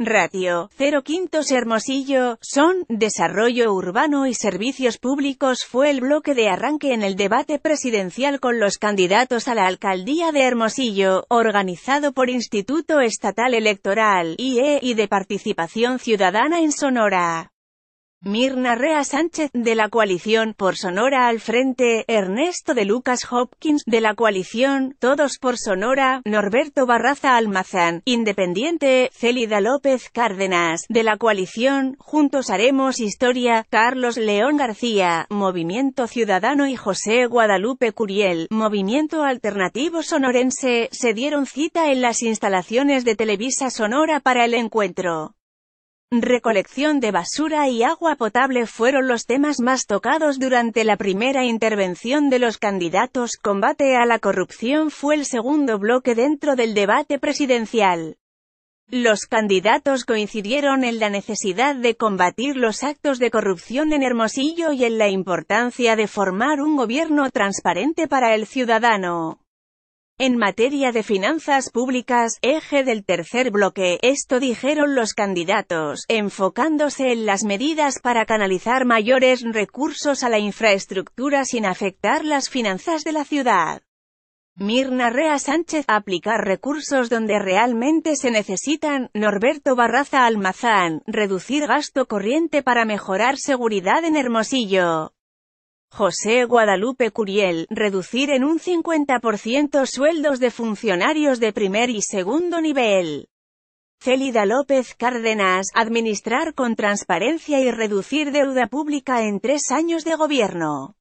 Ratio, 0 Quintos Hermosillo, son, desarrollo urbano y servicios públicos fue el bloque de arranque en el debate presidencial con los candidatos a la alcaldía de Hermosillo, organizado por Instituto Estatal Electoral, IE, y de Participación Ciudadana en Sonora. Mirna Rea Sánchez, de la coalición, por Sonora al frente, Ernesto de Lucas Hopkins, de la coalición, todos por Sonora, Norberto Barraza Almazán, independiente, Célida López Cárdenas, de la coalición, juntos haremos historia, Carlos León García, Movimiento Ciudadano y José Guadalupe Curiel, Movimiento Alternativo Sonorense, se dieron cita en las instalaciones de Televisa Sonora para el encuentro. Recolección de basura y agua potable fueron los temas más tocados durante la primera intervención de los candidatos. Combate a la corrupción fue el segundo bloque dentro del debate presidencial. Los candidatos coincidieron en la necesidad de combatir los actos de corrupción en Hermosillo y en la importancia de formar un gobierno transparente para el ciudadano. En materia de finanzas públicas, eje del tercer bloque, esto dijeron los candidatos, enfocándose en las medidas para canalizar mayores recursos a la infraestructura sin afectar las finanzas de la ciudad. Mirna Rea Sánchez, aplicar recursos donde realmente se necesitan, Norberto Barraza Almazán, reducir gasto corriente para mejorar seguridad en Hermosillo. José Guadalupe Curiel, reducir en un 50% sueldos de funcionarios de primer y segundo nivel. Célida López Cárdenas, administrar con transparencia y reducir deuda pública en tres años de gobierno.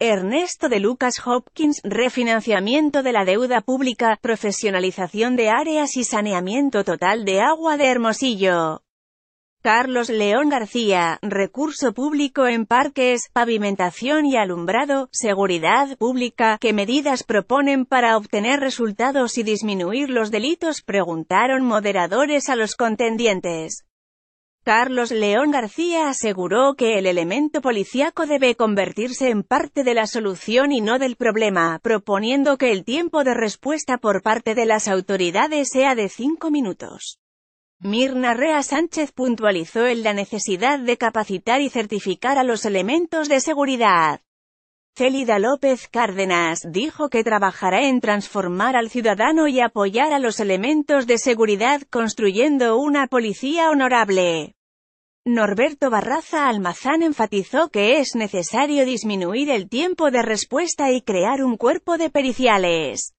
Ernesto de Lucas Hopkins, refinanciamiento de la deuda pública, profesionalización de áreas y saneamiento total de agua de Hermosillo. Carlos León García, Recurso Público en Parques, Pavimentación y Alumbrado, Seguridad Pública, ¿qué medidas proponen para obtener resultados y disminuir los delitos? Preguntaron moderadores a los contendientes. Carlos León García aseguró que el elemento policíaco debe convertirse en parte de la solución y no del problema, proponiendo que el tiempo de respuesta por parte de las autoridades sea de cinco minutos. Mirna Rea Sánchez puntualizó en la necesidad de capacitar y certificar a los elementos de seguridad. Célida López Cárdenas dijo que trabajará en transformar al ciudadano y apoyar a los elementos de seguridad construyendo una policía honorable. Norberto Barraza Almazán enfatizó que es necesario disminuir el tiempo de respuesta y crear un cuerpo de periciales.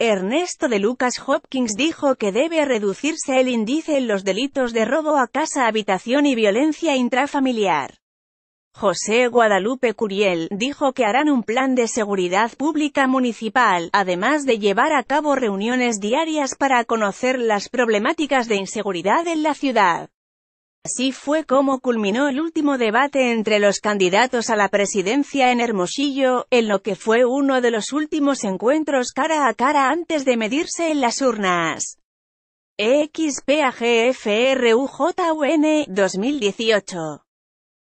Ernesto de Lucas Hopkins dijo que debe reducirse el índice en los delitos de robo a casa, habitación y violencia intrafamiliar. José Guadalupe Curiel, dijo que harán un plan de seguridad pública municipal, además de llevar a cabo reuniones diarias para conocer las problemáticas de inseguridad en la ciudad. Así fue como culminó el último debate entre los candidatos a la presidencia en Hermosillo, en lo que fue uno de los últimos encuentros cara a cara antes de medirse en las urnas. Xpagfrujn 2018